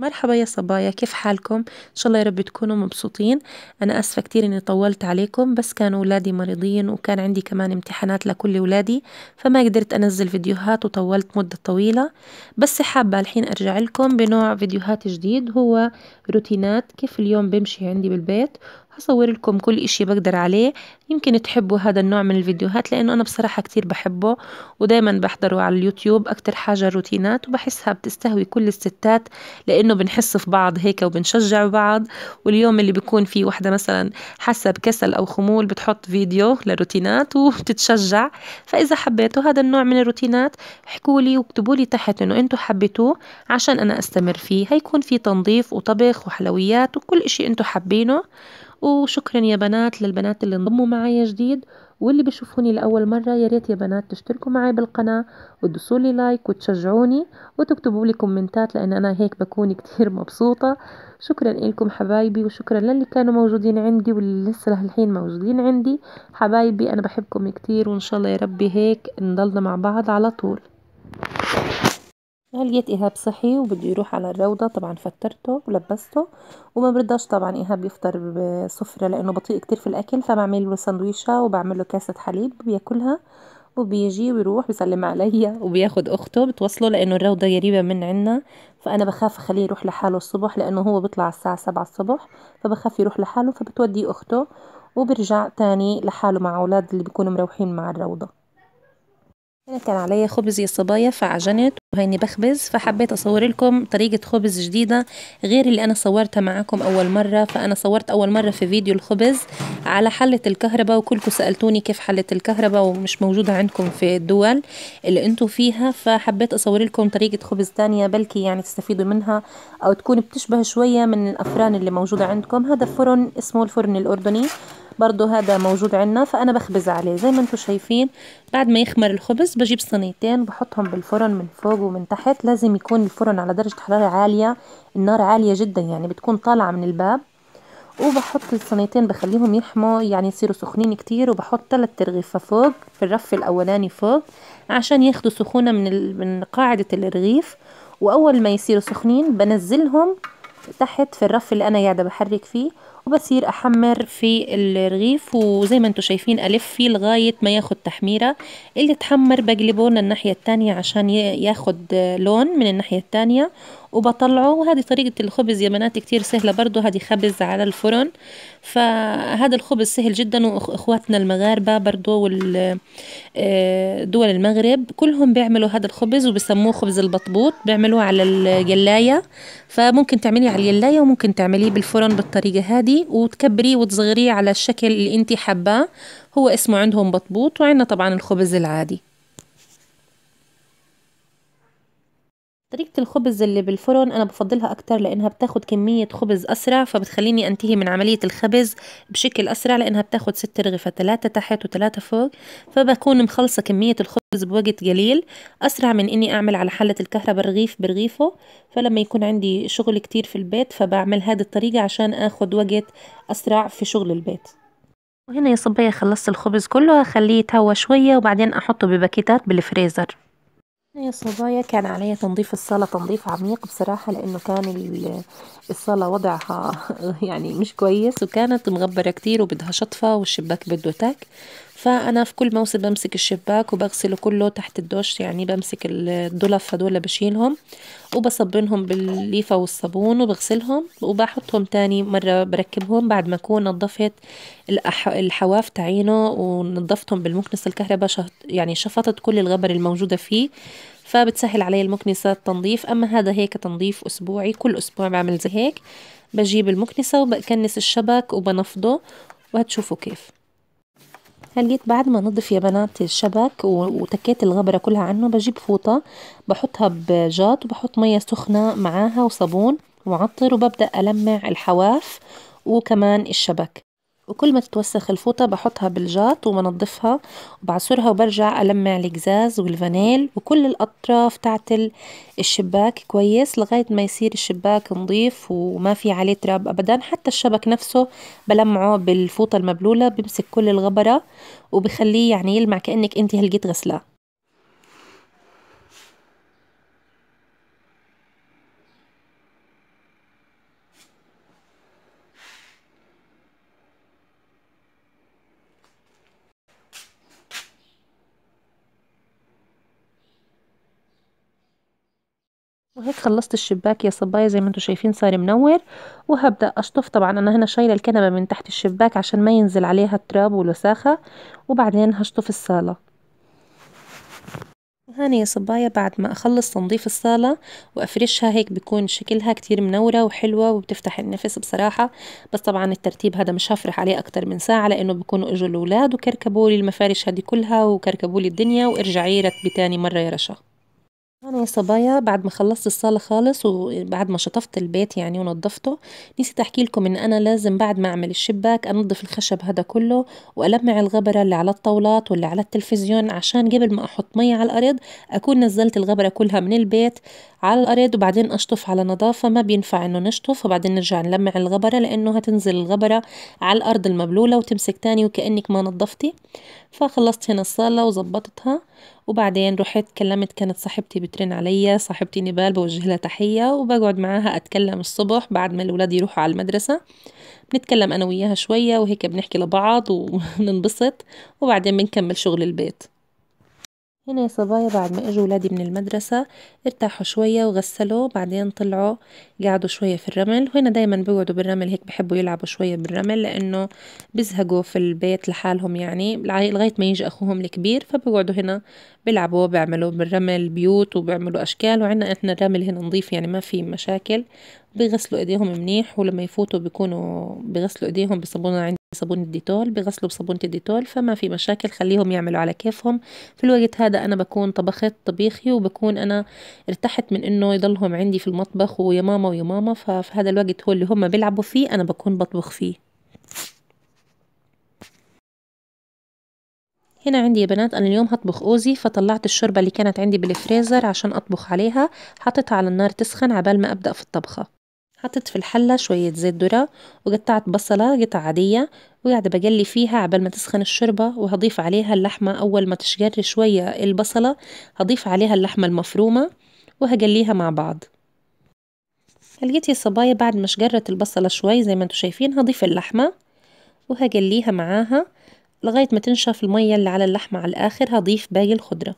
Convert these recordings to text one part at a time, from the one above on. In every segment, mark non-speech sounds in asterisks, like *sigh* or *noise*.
مرحبا يا صبايا كيف حالكم ان شاء الله يا رب تكونوا مبسوطين انا اسفه كتير اني طولت عليكم بس كانوا اولادي مريضين وكان عندي كمان امتحانات لكل اولادي فما قدرت انزل فيديوهات وطولت مده طويله بس حابه الحين ارجع لكم بنوع فيديوهات جديد هو روتينات كيف اليوم بمشي عندي بالبيت هصور لكم كل إشي بقدر عليه يمكن تحبوا هذا النوع من الفيديوهات لأنه أنا بصراحة كتير بحبه ودايما بحضره على اليوتيوب أكتر حاجة روتينات وبحسها بتستهوي كل الستات لأنه بنحس في بعض هيك وبنشجع بعض واليوم اللي بيكون فيه وحدة مثلا حاسة بكسل أو خمول بتحط فيديو لروتينات *laughs* وبتتشجع فإذا حبيتوا هذا النوع من الروتينات احكوا لي واكتبوا لي تحت إنه أنتوا حبيتوه عشان أنا أستمر فيه هيكون في تنظيف وطبخ وحلويات وكل إشي أنتوا حابينه وشكرا يا بنات للبنات اللي انضموا معي جديد واللي بيشوفوني لأول مرة يا ريت يا بنات تشتركوا معي بالقناة وتدوسوا لي لايك وتشجعوني وتكتبوا لي كومنتات لأن أنا هيك بكون كتير مبسوطة شكرا لكم حبايبي وشكرا للي كانوا موجودين عندي واللي لسه الحين موجودين عندي حبايبي أنا بحبكم كتير وإن شاء الله يا ربي هيك نضلنا مع بعض على طول لقيت ايهاب صحي وبده يروح على الروضه طبعا فترته ولبسته وما برضاش طبعا ايهاب يفطر بسفره لانه بطيء كتير في الاكل فبعمل له سندويشه وبعمل له كاسه حليب بياكلها وبيجي ويروح بيسلم عليا *laughs* وبياخد اخته بتوصله لانه الروضه قريبه من عنا فانا بخاف اخليه يروح لحاله الصبح لانه هو بيطلع الساعه سبعة الصبح فبخاف يروح لحاله فبتودي اخته وبرجع تاني لحاله مع اولاد اللي بيكونوا مروحين مع الروضه كان عليا خبز يا صبايا فعجنت وهيني بخبز فحبيت اصور لكم طريقة خبز جديدة غير اللي انا صورتها معاكم اول مرة فانا صورت اول مرة في فيديو الخبز على حلة الكهرباء وكلكم سألتوني كيف حلة الكهرباء ومش موجودة عندكم في الدول اللي انتم فيها فحبيت اصور لكم طريقة خبز تانية بلكي يعني تستفيدوا منها او تكون بتشبه شوية من الافران اللي موجودة عندكم هذا فرن اسمه الفرن الاردني برضو هذا موجود عندنا فانا بخبز عليه زي ما انتم شايفين بعد ما يخمر الخبز بجيب صينيتين بحطهم بالفرن من فوق ومن تحت لازم يكون الفرن على درجة حرارة عالية النار عالية جدا يعني بتكون طالعة من الباب وبحط الصينيتين بخليهم يحموا يعني يصيروا سخنين كتير وبحط ثلاث رغيفة فوق في الرف الأولاني فوق عشان ياخدوا سخونة من, من قاعدة الرغيف وأول ما يصيروا سخنين بنزلهم تحت في الرف اللي انا قاعده بحرك فيه وبصير احمر في الرغيف وزي ما انتم شايفين الف فيه لغايه ما ياخد تحميره اللي اتحمر بقلبه للناحيه التانية عشان ياخد لون من الناحيه التانية وبطلعه وهذه طريقة الخبز يا بنات كتير سهلة برضو هذه خبز على الفرن فهذا الخبز سهل جدا واخواتنا المغاربة برضو والدول آه، المغرب كلهم بيعملوا هذا الخبز وبسموه خبز البطبوط بيعملوه على الجلاية فممكن تعمليه على الجلاية وممكن تعمليه بالفرن بالطريقة هذه وتكبريه وتصغريه على الشكل اللي انت حباه هو اسمه عندهم بطبوط وعندنا طبعا الخبز العادي طريقة الخبز اللي بالفرن أنا بفضلها أكتر لأنها بتاخد كمية خبز أسرع فبتخليني أنتهي من عملية الخبز بشكل أسرع لأنها بتاخد ست رغفة تلاتة تحت وتلاتة فوق فبكون مخلصة كمية الخبز بوقت قليل أسرع من إني أعمل على حلة الكهرباء رغيف برغيفه فلما يكون عندي شغل كتير في البيت فبعمل هذه الطريقة عشان أخد وقت أسرع في شغل البيت وهنا يا صبية خلصت الخبز كله هخليه يتهوى شوية وبعدين أحطه بباكيتات بالفريزر يا صبايا كان عليا تنظيف الصالة تنظيف عميق بصراحة لأنه كان الصالة وضعها *laughs* يعني مش كويس وكانت مغبرة كتير وبدها شطفة والشباك بده تاك فأنا في كل موسم بمسك الشباك وبغسله كله تحت الدوش يعني بمسك الدولف هدول بشيلهم وبصبنهم بالليفة والصابون وبغسلهم وبحطهم تاني مرة بركبهم بعد ما أكون نظفت الحواف تاعينه ونظفتهم بالمكنسة الكهرباء يعني شفطت كل الغبر الموجودة فيه فبتسهل علي المكنسة التنظيف أما هذا هيك تنظيف أسبوعي كل أسبوع بعمل زي هيك بجيب المكنسة وبكنس الشبك وبنفضه وهتشوفوا كيف خليت بعد ما نضف يا بنات الشبك وتكيت الغبرة كلها عنه بجيب فوطة بحطها بجات وبحط مية سخنة معاها وصابون وعطر وببدأ ألمع الحواف وكمان الشبك وكل ما تتوسخ الفوطة بحطها بالجاط وبنضفها وبعصرها وبرجع ألمع الجزاز والفانيل وكل الأطراف تاعت الشباك كويس لغاية ما يصير الشباك نظيف وما في عليه تراب أبدا حتى الشبك نفسه بلمعه بالفوطة المبلولة بمسك كل الغبرة وبخليه يعني يلمع كأنك انت هلقيت غسلاه وهيك خلصت الشباك يا صبايا زي ما انتم شايفين صار منور وهبدأ اشطف طبعا انا هنا شايلة الكنبة من تحت الشباك عشان ما ينزل عليها التراب والوساخة وبعدين هشطف الصالة وهاني يا صبايا بعد ما اخلص تنظيف الصالة وافرشها هيك بيكون شكلها كتير منورة وحلوة وبتفتح النفس بصراحة بس طبعا الترتيب هذا مش هفرح عليه اكتر من ساعة لانه بيكونوا اجوا الاولاد وكركبوا لي المفارش هذه كلها وكركبوا لي الدنيا وارجعي رتبي تاني مرة يا رشا أنا يا صبايا بعد ما خلصت الصالة خالص وبعد ما شطفت البيت يعني ونضفته نسيت احكي لكم ان انا لازم بعد ما اعمل الشباك انضف الخشب هذا كله والمع الغبرة اللي على الطاولات واللي على التلفزيون عشان قبل ما احط مية على الارض اكون نزلت الغبرة كلها من البيت على الأرض وبعدين أشطف على نظافة ما بينفع إنه نشطف وبعدين نرجع نلمع الغبرة لأنه هتنزل الغبرة على الأرض المبلولة وتمسك تاني وكأنك ما نظفتي فخلصت هنا الصالة وظبطتها وبعدين رحت كلمت كانت صاحبتي بترن عليا صاحبتي نبال بوجه لها تحية وبقعد معاها أتكلم الصبح بعد ما الولاد يروحوا على المدرسة بنتكلم أنا وياها شوية وهيك بنحكي لبعض *laughs* وننبسط وبعدين بنكمل شغل البيت هنا يا صبايا بعد ما اجوا ولادي من المدرسة ارتاحوا شوية وغسلوا بعدين طلعوا قعدوا شوية في الرمل وهنا دايما بيقعدوا بالرمل هيك بحبوا يلعبوا شوية بالرمل لأنه بزهقوا في البيت لحالهم يعني لغاية ما يجي أخوهم الكبير فبيقعدوا هنا بيلعبوا بيعملوا بالرمل بيوت وبيعملوا أشكال وعنا إحنا الرمل هنا نظيف يعني ما في مشاكل بيغسلوا ايديهم منيح ولما يفوتوا بيكونوا بيغسلوا ايديهم بصابون عندي صابون الديتول بيغسلوا بصابونة الديتول فما في مشاكل خليهم يعملوا على كيفهم في الوقت هذا أنا بكون طبخت طبيخي وبكون أنا ارتحت من إنه يضلهم عندي في المطبخ ويا ماما ويا ماما ففي هذا الوقت هو اللي هم بيلعبوا فيه أنا بكون بطبخ فيه هنا عندي يا بنات انا اليوم هطبخ اوزي فطلعت الشوربه اللي كانت عندي بالفريزر عشان اطبخ عليها حطيتها على النار تسخن عبال ما ابدا في الطبخه حطيت في الحلة شوية زيت ذرة وقطعت بصلة قطع عادية وقاعدة بقلي فيها عبال ما تسخن الشوربة وهضيف عليها اللحمة أول ما تشقر شوية البصلة هضيف عليها اللحمة المفرومة وهقليها مع بعض لقيت صبايا بعد ما شقرت البصلة شوي زي ما انتم شايفين هضيف اللحمة وهقليها معاها لغاية ما تنشف المية اللي على اللحمة على الآخر هضيف باقي الخضرة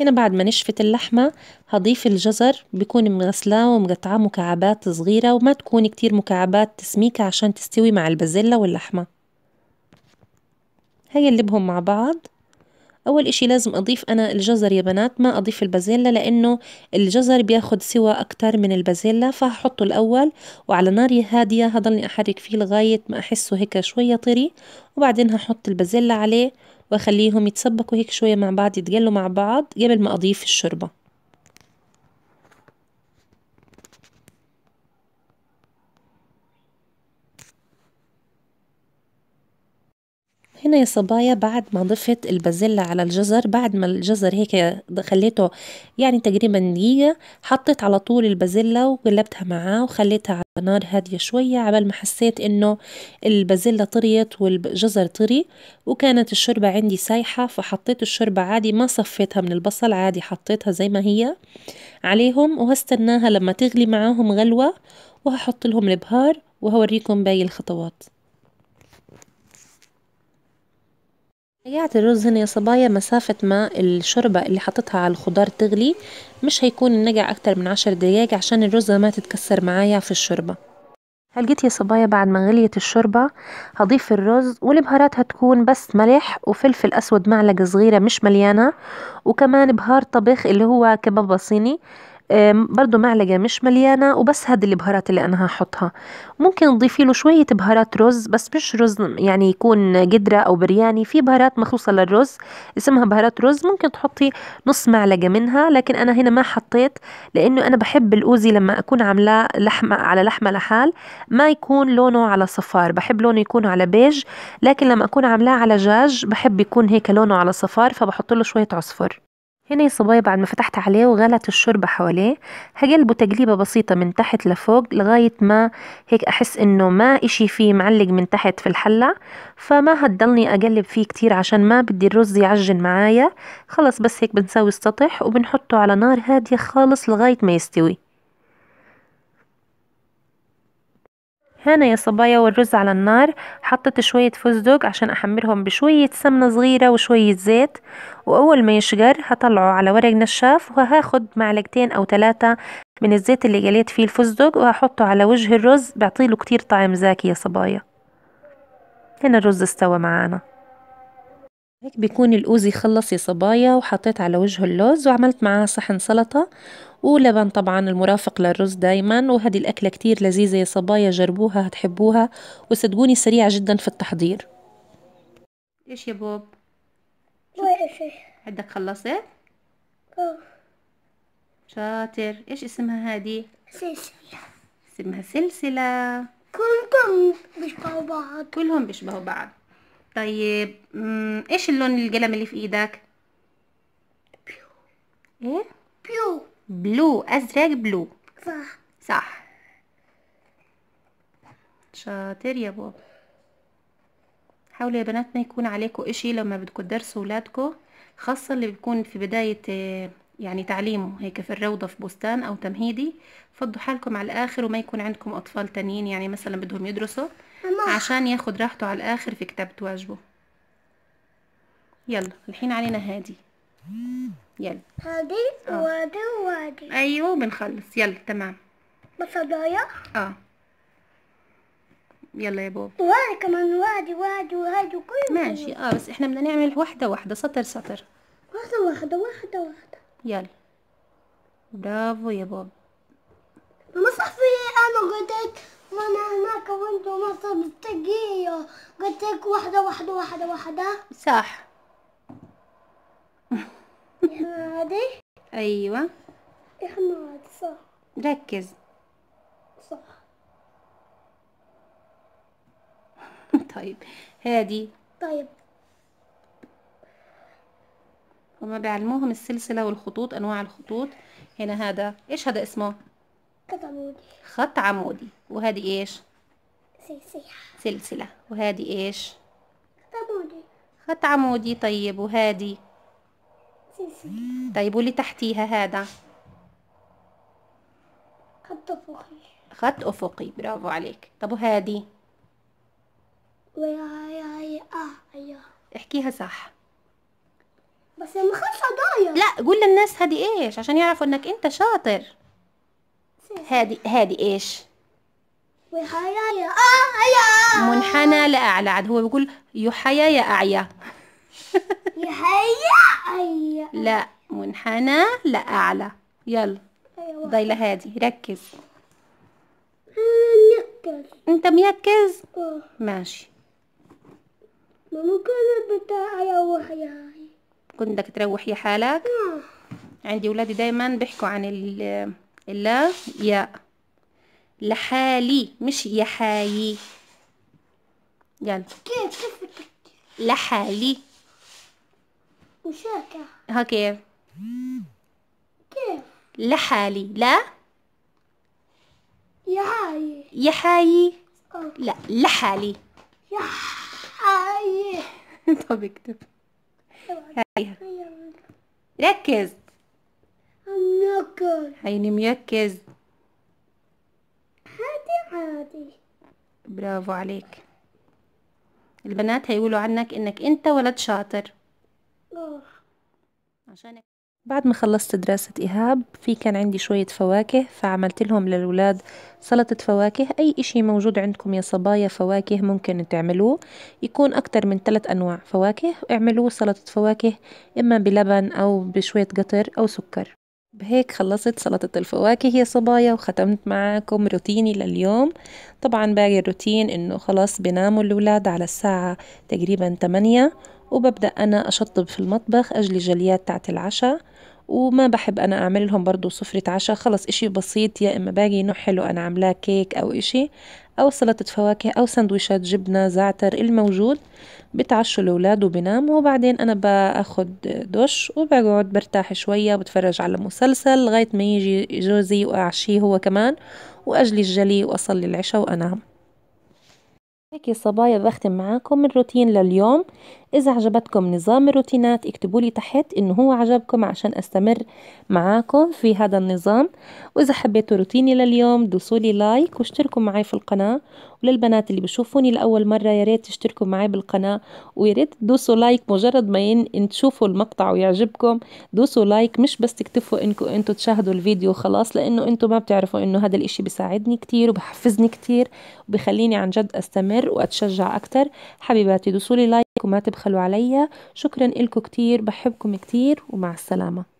هنا بعد ما نشفت اللحمة هضيف الجزر بكون مغسلاه ومقطعاه مكعبات صغيرة وما تكون كتير مكعبات تسميكة عشان تستوي مع البازيلا واللحمة هيقلبهم مع بعض أول إشي لازم أضيف أنا الجزر يا بنات ما أضيف البازيلا لأنه الجزر بياخد سوى أكتر من البازيلا فهحطه الأول وعلى نار هادية هضلني أحرك فيه لغاية ما أحسه هيك شوية طري وبعدين هحط البازيلا عليه واخليهم يتسبكوا هيك شوية مع بعض يتقلوا مع بعض قبل ما اضيف الشوربة هنا يا صبايا بعد ما ضفت البازيلا على الجزر بعد ما الجزر هيك خليته يعني تقريبا دقيقة حطيت على طول البازيلا وقلبتها معاه وخليتها على نار هادية شوية عبال ما حسيت انه البازيلا طريت والجزر طري وكانت الشوربة عندي سايحة فحطيت الشوربة عادي ما صفيتها من البصل عادي حطيتها زي ما هي عليهم وهستناها لما تغلي معاهم غلوة وهحط لهم البهار وهوريكم باقي الخطوات نقعة الرز هنا يا صبايا مسافة ما الشوربة اللي حطيتها على الخضار تغلي مش هيكون النقع أكتر من عشر دقايق عشان الرزة ما تتكسر معايا في الشوربة هلقيت يا صبايا بعد ما غليت الشوربة هضيف الرز والبهارات هتكون بس ملح وفلفل أسود معلقة صغيرة مش مليانة وكمان بهار طبخ اللي هو كبابة صيني برضو معلقة مش مليانة وبس هاد البهارات اللي أنا هحطها ممكن تضيفي له شوية بهارات رز بس مش رز يعني يكون قدرة أو برياني في بهارات مخصوصة للرز اسمها بهارات رز ممكن تحطي نص معلقة منها لكن أنا هنا ما حطيت لأنه أنا بحب الأوزي لما أكون عاملاه لحمة على لحمة لحال ما يكون لونه على صفار بحب لونه يكون على بيج لكن لما أكون عاملاه على دجاج بحب يكون هيك لونه على صفار فبحط له شوية عصفر هنا يا صبايا بعد ما فتحت عليه وغلت الشوربة حواليه هقلبه تقليبة بسيطة من تحت لفوق لغاية ما هيك أحس إنه ما إشي فيه معلق من تحت في الحلة فما هتضلني أقلب فيه كتير عشان ما بدي الرز يعجن معايا خلص بس هيك بنسوي السطح وبنحطه على نار هادية خالص لغاية ما يستوي هنا يا صبايا والرز على النار حطيت شوية فستق عشان أحمرهم بشوية سمنة صغيرة وشوية زيت وأول ما يشجر هطلعه على ورق نشاف وهاخد معلقتين أو ثلاثة من الزيت اللي قليت فيه الفستق وهحطه على وجه الرز بيعطيله كتير طعم زاكي يا صبايا هنا الرز استوى معانا هيك بيكون الأوزي خلص يا صبايا وحطيت على وجهه اللوز وعملت معاه صحن سلطة ولبن طبعا المرافق للرز دايما وهذه الأكلة كتير لذيذة يا صبايا جربوها هتحبوها وصدقوني سريعة جدا في التحضير ايش يا بوب؟ عندك خلصت؟ شاطر ايش اسمها هادي؟ سلسلة اسمها سلسلة كلهم بيشبهوا بعض كلهم بيشبهوا بعض طيب ايش اللون القلم اللي في ايدك بيو ايه بيو بلو ازرق بلو صح صح شاطر يا بابا حاولوا يا بنات ما يكون عليكم اشي لما بدكم تدرسوا ولادكم خاصة اللي بيكون في بداية يعني تعليمه هيك في الروضة في بستان أو تمهيدي فضوا حالكم على الآخر وما يكون عندكم أطفال تانيين يعني مثلا بدهم يدرسوا عشان ياخد راحته على الاخر في كتابة واجبه يلا الحين علينا هادي يلا هادي آه. وادي وادي ايوه بنخلص يلا تمام بصدايا اه يلا يا بابا وهذا كمان وادي وادي وهادي وكل ماشي اه بس احنا بدنا نعمل واحدة واحدة سطر سطر واحدة واحدة واحدة واحدة يلا برافو يا بابا صح في انا غديت وانا هناك وانتم مصر بتقية قلت لك واحدة واحدة واحدة واحدة صح احنا هادي ايوه احنا هادي صح ركز صح *laughs* طيب هادي طيب هما بيعلموهم السلسلة والخطوط أنواع الخطوط هنا هذا إيش هذا اسمه خط عمودي خط عمودي وهذه ايش سلسلة سلسلة وهذه ايش خط عمودي خط عمودي طيب وهذه سلسلة طيب واللي تحتيها هذا خط افقي خط افقي برافو عليك طب وهذه احكيها صح بس لما خلصت ضايع لا قول للناس هذه ايش عشان يعرفوا انك انت شاطر هادي هادي ايش يحيى يا اعيا منحنى لأعلى عاد هو بيقول يحيا يا أعيا *laughs* يحيا أعيا لا منحنى لأعلى يلا أيوة. ضايلة هادي ركز مركز انت مركز اه ماشي ممكن بتاعي اروح يا كنت بدك تروح يا حالك اه عندي ولادي دايما بيحكوا عن ال لا يا لحالي مش يا حايي يلا كيف كيف لحالي وشاكة ها كيف كيف لحالي لا يا يا حايي لا لحالي يا حايي *laughs* طب اكتب ركز منكز عيني ميكز عادي عادي برافو عليك البنات هيقولوا عنك انك انت ولد شاطر أوه. بعد ما خلصت دراسة إيهاب في كان عندي شوية فواكه فعملت لهم للولاد سلطة فواكه أي إشي موجود عندكم يا صبايا فواكه ممكن تعملوه يكون أكتر من ثلاث أنواع فواكه اعملوه سلطة فواكه إما بلبن أو بشوية قطر أو سكر بهيك خلصت سلطة الفواكه يا صبايا وختمت معاكم روتيني لليوم طبعا باقي الروتين انه خلاص بناموا الولاد على الساعة تقريبا تمانية وببدأ أنا أشطب في المطبخ أجلي جليات تاعت العشاء وما بحب انا اعمل لهم برضو سفرة عشاء خلص اشي بسيط يا اما باقي نوع حلو انا عاملاه كيك او اشي او سلطة فواكه او سندويشات جبنة زعتر الموجود بتعشوا الاولاد وبناموا وبعدين انا باخد دش وبقعد برتاح شوية بتفرج على مسلسل لغاية ما يجي جوزي واعشيه هو كمان واجلي الجلي واصلي العشاء وانام هيك يا صبايا بختم معاكم الروتين لليوم اذا عجبتكم نظام الروتينات اكتبوا لي تحت انه هو عجبكم عشان استمر معاكم في هذا النظام واذا حبيتوا روتيني لليوم دوسوا لي لايك واشتركوا معي في القناة وللبنات اللي بشوفوني لأول مرة يا ريت تشتركوا معي بالقناة ويا ريت تدوسوا لايك مجرد ما ين... تشوفوا المقطع ويعجبكم دوسوا لايك مش بس تكتفوا انكم انتوا تشاهدوا الفيديو خلاص لانه انتوا ما بتعرفوا انه هذا الاشي بيساعدني كتير وبحفزني كتير وبخليني عن جد استمر واتشجع اكتر حبيباتي دوسوا لي لايك وما تبخلوا عليا شكرا لكم كتير بحبكم كتير ومع السلامة